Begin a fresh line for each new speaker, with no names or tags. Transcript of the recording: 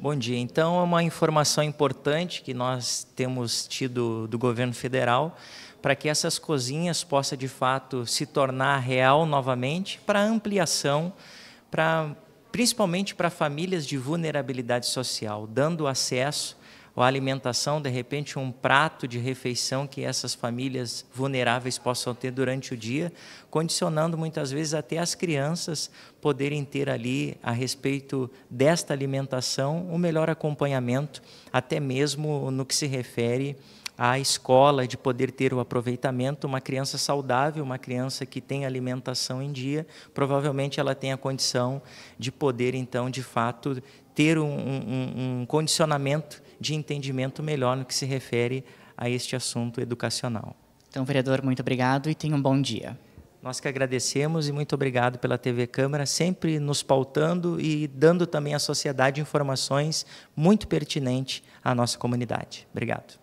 Bom dia. Então, é uma informação importante que nós temos tido do governo federal para que essas cozinhas possam, de fato, se tornar real novamente para ampliação, para, principalmente para famílias de vulnerabilidade social, dando acesso ou a alimentação, de repente, um prato de refeição que essas famílias vulneráveis possam ter durante o dia, condicionando muitas vezes até as crianças poderem ter ali, a respeito desta alimentação, o um melhor acompanhamento, até mesmo no que se refere à escola, de poder ter o aproveitamento. Uma criança saudável, uma criança que tem alimentação em dia, provavelmente ela tem a condição de poder, então, de fato, ter um, um, um condicionamento de entendimento melhor no que se refere a este assunto educacional. Então, vereador, muito obrigado e tenha um bom dia. Nós que agradecemos e muito obrigado pela TV Câmara, sempre nos pautando e dando também à sociedade informações muito pertinentes à nossa comunidade. Obrigado.